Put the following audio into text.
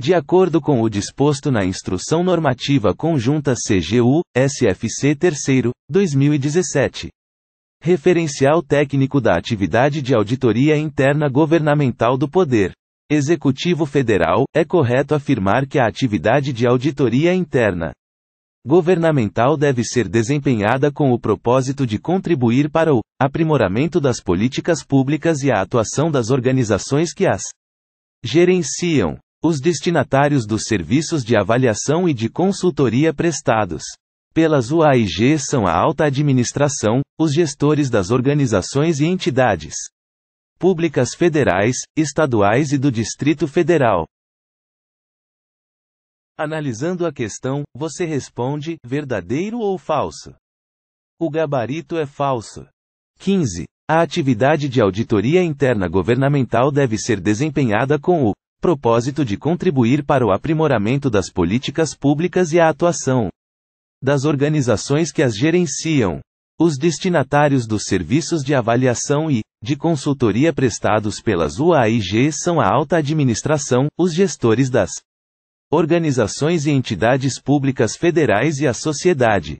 De acordo com o disposto na Instrução Normativa Conjunta CGU, SFC 3, 2017. Referencial técnico da atividade de auditoria interna governamental do Poder Executivo Federal, é correto afirmar que a atividade de auditoria interna governamental deve ser desempenhada com o propósito de contribuir para o aprimoramento das políticas públicas e a atuação das organizações que as gerenciam os destinatários dos serviços de avaliação e de consultoria prestados pelas UAIG são a alta administração, os gestores das organizações e entidades públicas federais, estaduais e do Distrito Federal. Analisando a questão, você responde: verdadeiro ou falso? O gabarito é falso. 15. A atividade de auditoria interna governamental deve ser desempenhada com o propósito de contribuir para o aprimoramento das políticas públicas e a atuação das organizações que as gerenciam. Os destinatários dos serviços de avaliação e de consultoria prestados pelas UAIG são a alta administração, os gestores das organizações e entidades públicas federais e a sociedade